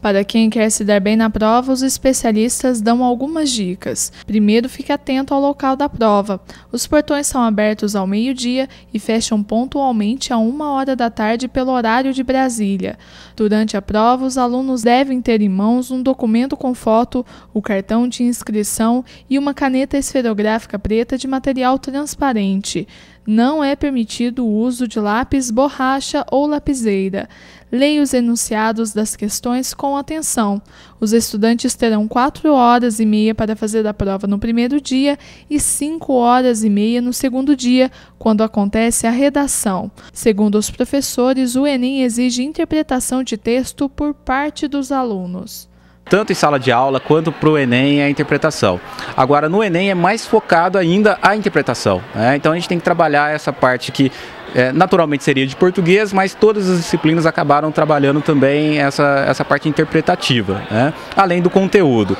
Para quem quer se dar bem na prova, os especialistas dão algumas dicas. Primeiro, fique atento ao local da prova. Os portões são abertos ao meio-dia e fecham pontualmente a uma hora da tarde pelo horário de Brasília. Durante a prova, os alunos devem ter em mãos um documento com foto, o cartão de inscrição e uma caneta esferográfica preta de material transparente. Não é permitido o uso de lápis, borracha ou lapiseira. Leia os enunciados das questões com atenção. Os estudantes terão 4 horas e meia para fazer a prova no primeiro dia e 5 horas e meia no segundo dia, quando acontece a redação. Segundo os professores, o Enem exige interpretação de texto por parte dos alunos tanto em sala de aula quanto para o Enem é a interpretação. Agora, no Enem é mais focado ainda a interpretação. Né? Então a gente tem que trabalhar essa parte que é, naturalmente seria de português, mas todas as disciplinas acabaram trabalhando também essa, essa parte interpretativa, né? além do conteúdo.